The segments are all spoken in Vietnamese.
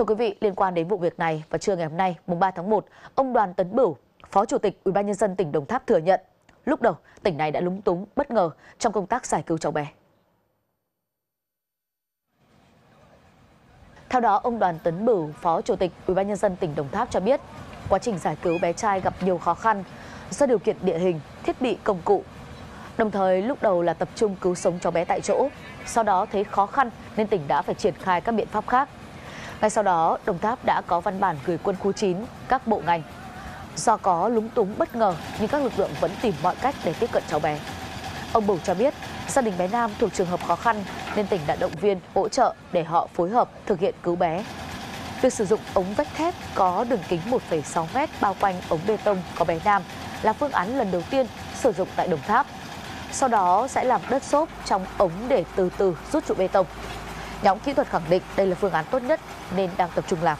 Thưa quý vị, liên quan đến vụ việc này, vào trưa ngày hôm nay, mùng 3 tháng 1, ông Đoàn Tấn Bửu, Phó Chủ tịch UBND tỉnh Đồng Tháp thừa nhận, lúc đầu tỉnh này đã lúng túng, bất ngờ trong công tác giải cứu cháu bé. Theo đó, ông Đoàn Tấn Bửu, Phó Chủ tịch UBND tỉnh Đồng Tháp cho biết, quá trình giải cứu bé trai gặp nhiều khó khăn do điều kiện địa hình, thiết bị công cụ. Đồng thời lúc đầu là tập trung cứu sống cháu bé tại chỗ, sau đó thấy khó khăn nên tỉnh đã phải triển khai các biện pháp khác ngay sau đó, Đồng Tháp đã có văn bản gửi quân khu 9, các bộ ngành. Do có lúng túng bất ngờ nhưng các lực lượng vẫn tìm mọi cách để tiếp cận cháu bé. Ông bầu cho biết gia đình bé Nam thuộc trường hợp khó khăn nên tỉnh đã động viên hỗ trợ để họ phối hợp thực hiện cứu bé. Việc sử dụng ống vách thép có đường kính 1,6 m bao quanh ống bê tông có bé Nam là phương án lần đầu tiên sử dụng tại Đồng Tháp. Sau đó sẽ làm đất xốp trong ống để từ từ rút trụ bê tông. Nhóm kỹ thuật khẳng định đây là phương án tốt nhất nên đang tập trung làm.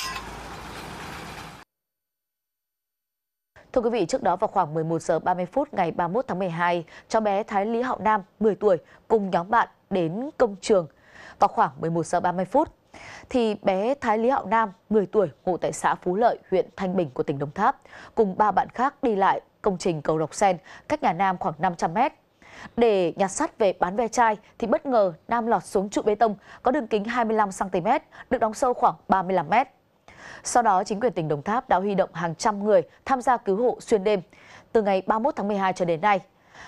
Thưa quý vị, trước đó vào khoảng 11 giờ 30 phút ngày 31 tháng 12, cháu bé Thái Lý Hạo Nam, 10 tuổi, cùng nhóm bạn đến công trường. Vào khoảng 11 giờ 30 phút, thì bé Thái Lý Hạo Nam, 10 tuổi, ngụ tại xã Phú Lợi, huyện Thanh Bình của tỉnh Đồng Tháp, cùng ba bạn khác đi lại công trình cầu Lộc Sen cách nhà Nam khoảng 500 mét để nhặt sắt về bán ve chai thì bất ngờ Nam lọt xuống trụ bê tông có đường kính 25cm, được đóng sâu khoảng 35m. Sau đó, chính quyền tỉnh Đồng Tháp đã huy động hàng trăm người tham gia cứu hộ xuyên đêm từ ngày 31 tháng 12 cho đến nay.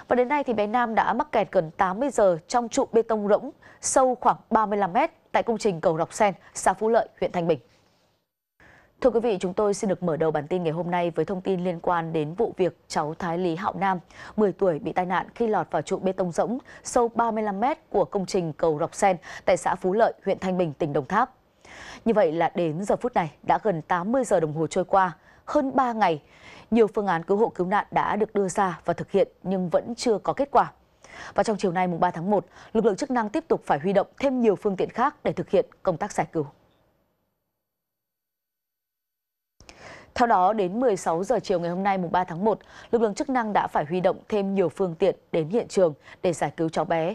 Và đến nay thì bé Nam đã mắc kẹt gần 80 giờ trong trụ bê tông rỗng sâu khoảng 35 mét tại công trình cầu Rọc Sen, xã Phú Lợi, huyện Thanh Bình. Thưa quý vị, chúng tôi xin được mở đầu bản tin ngày hôm nay với thông tin liên quan đến vụ việc cháu Thái Lý Hạo Nam, 10 tuổi bị tai nạn khi lọt vào trụ bê tông rỗng sâu 35 m của công trình cầu Rọc Sen tại xã Phú Lợi, huyện Thanh Bình, tỉnh Đồng Tháp. Như vậy là đến giờ phút này đã gần 80 giờ đồng hồ trôi qua, hơn 3 ngày, nhiều phương án cứu hộ cứu nạn đã được đưa ra và thực hiện nhưng vẫn chưa có kết quả. Và trong chiều nay mùng 3 tháng 1, lực lượng chức năng tiếp tục phải huy động thêm nhiều phương tiện khác để thực hiện công tác giải cứu. Theo đó, đến 16 giờ chiều ngày hôm nay mùng 3 tháng 1, lực lượng chức năng đã phải huy động thêm nhiều phương tiện đến hiện trường để giải cứu cháu bé.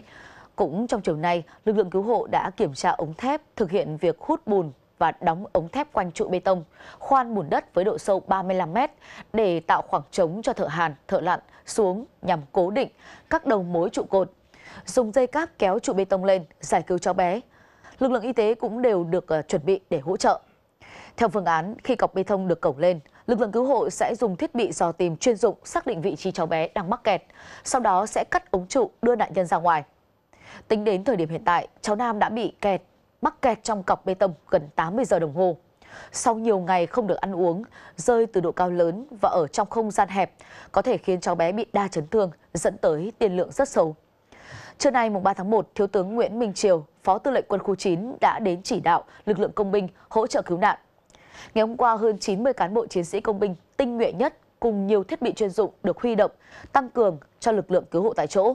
Cũng trong chiều nay, lực lượng cứu hộ đã kiểm tra ống thép, thực hiện việc hút bùn và đóng ống thép quanh trụ bê tông, khoan bùn đất với độ sâu 35 mét để tạo khoảng trống cho thợ hàn, thợ lặn xuống nhằm cố định các đầu mối trụ cột. Dùng dây cáp kéo trụ bê tông lên, giải cứu cháu bé. Lực lượng y tế cũng đều được ờ, chuẩn bị để hỗ trợ. Theo phương án, khi cọc bê tông được cổng lên, lực lượng cứu hộ sẽ dùng thiết bị dò tìm chuyên dụng xác định vị trí cháu bé đang mắc kẹt, sau đó sẽ cắt ống trụ đưa nạn nhân ra ngoài. Tính đến thời điểm hiện tại, cháu Nam đã bị kẹt, mắc kẹt trong cọc bê tông gần 80 giờ đồng hồ. Sau nhiều ngày không được ăn uống, rơi từ độ cao lớn và ở trong không gian hẹp, có thể khiến cháu bé bị đa chấn thương, dẫn tới tiền lượng rất xấu. Trưa nay mùng 3 tháng 1, Thiếu tướng Nguyễn Minh Triều, Phó Tư lệnh Quân khu 9 đã đến chỉ đạo lực lượng công binh hỗ trợ cứu nạn. Ngày hôm qua, hơn 90 cán bộ chiến sĩ công binh tinh nhuệ nhất cùng nhiều thiết bị chuyên dụng được huy động, tăng cường cho lực lượng cứu hộ tại chỗ.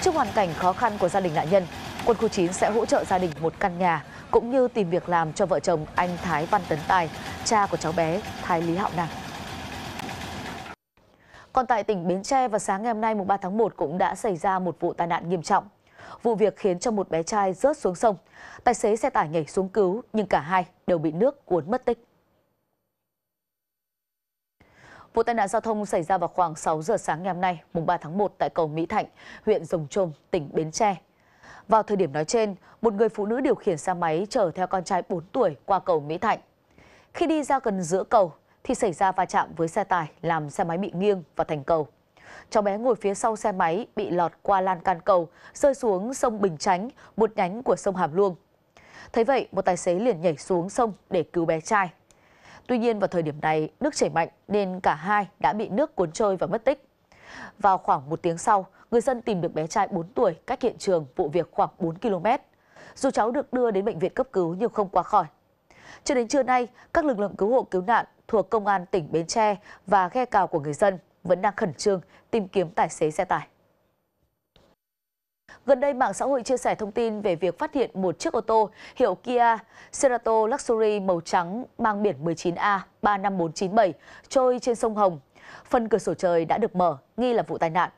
Trước hoàn cảnh khó khăn của gia đình nạn nhân, quân khu 9 sẽ hỗ trợ gia đình một căn nhà, cũng như tìm việc làm cho vợ chồng anh Thái Văn Tấn Tài, cha của cháu bé Thái Lý Hạo Nam Còn tại tỉnh Bến Tre vào sáng ngày hôm nay mùng 3 tháng 1 cũng đã xảy ra một vụ tai nạn nghiêm trọng vụ việc khiến cho một bé trai rớt xuống sông. Tài xế xe tải nhảy xuống cứu, nhưng cả hai đều bị nước cuốn mất tích. Vụ tai nạn giao thông xảy ra vào khoảng 6 giờ sáng ngày hôm nay, mùng 3 tháng 1 tại cầu Mỹ Thạnh, huyện Rồng Trôm, tỉnh Bến Tre. Vào thời điểm nói trên, một người phụ nữ điều khiển xe máy chở theo con trai 4 tuổi qua cầu Mỹ Thạnh. Khi đi ra gần giữa cầu thì xảy ra va chạm với xe tải làm xe máy bị nghiêng và thành cầu. Cháu bé ngồi phía sau xe máy bị lọt qua lan can cầu, rơi xuống sông Bình Chánh, một nhánh của sông Hàm Luông. Thế vậy, một tài xế liền nhảy xuống sông để cứu bé trai. Tuy nhiên vào thời điểm này, nước chảy mạnh nên cả hai đã bị nước cuốn trôi và mất tích. Vào khoảng một tiếng sau, người dân tìm được bé trai 4 tuổi cách hiện trường vụ việc khoảng 4 km. Dù cháu được đưa đến bệnh viện cấp cứu nhưng không qua khỏi. Cho đến trưa nay, các lực lượng cứu hộ cứu nạn thuộc Công an tỉnh Bến Tre và ghe cào của người dân vẫn đang khẩn trương tìm kiếm tài xế xe tải. Gần đây, mạng xã hội chia sẻ thông tin về việc phát hiện một chiếc ô tô hiệu Kia Cerato Luxury màu trắng mang biển 19A35497 trôi trên sông Hồng. Phần cửa sổ trời đã được mở, nghi là vụ tai nạn.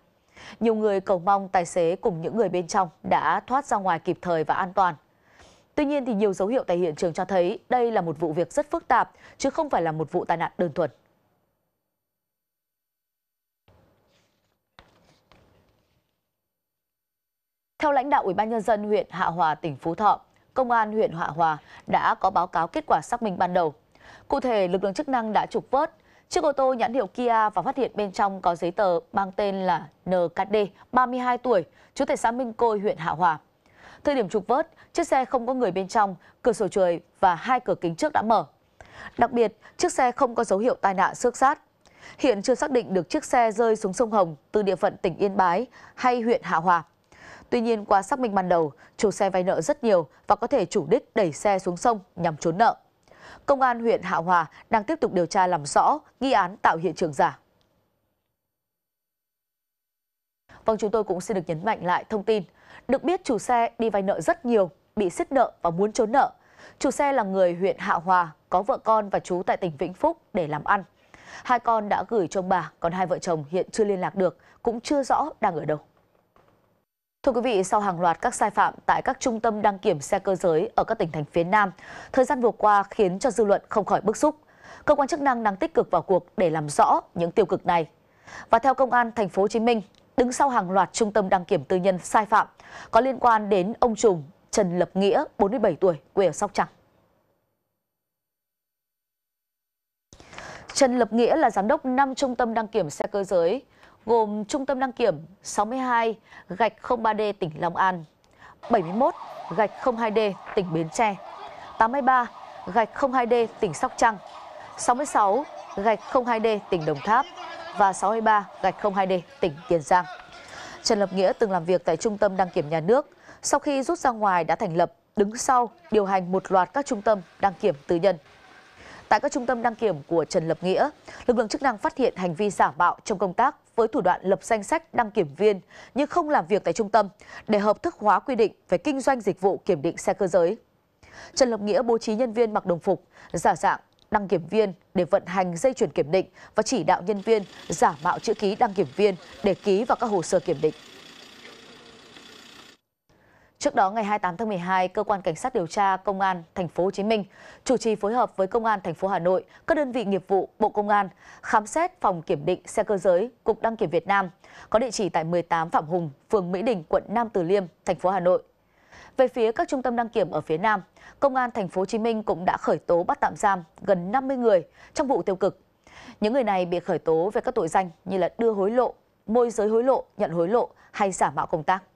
Nhiều người cầu mong tài xế cùng những người bên trong đã thoát ra ngoài kịp thời và an toàn. Tuy nhiên, thì nhiều dấu hiệu tại hiện trường cho thấy đây là một vụ việc rất phức tạp, chứ không phải là một vụ tai nạn đơn thuần. Theo lãnh đạo Ủy ban nhân dân huyện Hạ Hòa, tỉnh Phú Thọ, Công an huyện Hạ Hòa đã có báo cáo kết quả xác minh ban đầu. Cụ thể, lực lượng chức năng đã trục vớt chiếc ô tô nhãn hiệu Kia và phát hiện bên trong có giấy tờ mang tên là NKD, 32 tuổi, chú tại xã Minh Côi, huyện Hạ Hòa. Thời điểm trục vớt, chiếc xe không có người bên trong, cửa sổ trời và hai cửa kính trước đã mở. Đặc biệt, chiếc xe không có dấu hiệu tai nạn xước sát. Hiện chưa xác định được chiếc xe rơi xuống sông Hồng từ địa phận tỉnh Yên Bái hay huyện Hạ Hòa. Tuy nhiên qua xác minh ban đầu, chủ xe vay nợ rất nhiều và có thể chủ đích đẩy xe xuống sông nhằm trốn nợ. Công an huyện Hạ Hòa đang tiếp tục điều tra làm rõ nghi án tạo hiện trường giả. Vâng, chúng tôi cũng xin được nhấn mạnh lại thông tin. Được biết chủ xe đi vay nợ rất nhiều, bị xiết nợ và muốn trốn nợ. Chủ xe là người huyện Hạ Hòa, có vợ con và chú tại tỉnh Vĩnh Phúc để làm ăn. Hai con đã gửi cho ông bà, còn hai vợ chồng hiện chưa liên lạc được, cũng chưa rõ đang ở đâu. Thưa quý vị, sau hàng loạt các sai phạm tại các trung tâm đăng kiểm xe cơ giới ở các tỉnh thành phía Nam, thời gian vừa qua khiến cho dư luận không khỏi bức xúc. Cơ quan chức năng đang tích cực vào cuộc để làm rõ những tiêu cực này. Và theo công an thành phố Hồ Chí Minh, đứng sau hàng loạt trung tâm đăng kiểm tư nhân sai phạm có liên quan đến ông trùm Trần Lập Nghĩa, 47 tuổi, quê ở Sóc Trăng. Trần Lập Nghĩa là giám đốc 5 trung tâm đăng kiểm xe cơ giới gồm Trung tâm đăng kiểm 62 gạch 03D tỉnh Long An, 71 gạch 02D tỉnh Bến Tre, 83 gạch 02D tỉnh Sóc Trăng, 66 gạch 02D tỉnh Đồng Tháp và 63 gạch 02D tỉnh Tiền Giang. Trần Lập Nghĩa từng làm việc tại Trung tâm đăng kiểm nhà nước, sau khi rút ra ngoài đã thành lập đứng sau điều hành một loạt các trung tâm đăng kiểm tư nhân tại các trung tâm đăng kiểm của Trần Lập Nghĩa, lực lượng chức năng phát hiện hành vi giả mạo trong công tác với thủ đoạn lập danh sách đăng kiểm viên nhưng không làm việc tại trung tâm để hợp thức hóa quy định về kinh doanh dịch vụ kiểm định xe cơ giới. Trần Lập Nghĩa bố trí nhân viên mặc đồng phục, giả dạng đăng kiểm viên để vận hành dây chuyển kiểm định và chỉ đạo nhân viên giả mạo chữ ký đăng kiểm viên để ký vào các hồ sơ kiểm định. Trước đó ngày 28 tháng 12, cơ quan cảnh sát điều tra Công an thành phố Hồ Chí Minh chủ trì phối hợp với Công an thành phố Hà Nội, các đơn vị nghiệp vụ Bộ Công an khám xét phòng kiểm định xe cơ giới Cục Đăng kiểm Việt Nam có địa chỉ tại 18 Phạm Hùng, phường Mỹ Đình, quận Nam Từ Liêm, thành phố Hà Nội. Về phía các trung tâm đăng kiểm ở phía Nam, Công an thành phố Hồ Chí Minh cũng đã khởi tố bắt tạm giam gần 50 người trong vụ tiêu cực. Những người này bị khởi tố về các tội danh như là đưa hối lộ, môi giới hối lộ, nhận hối lộ hay giả mạo công tác.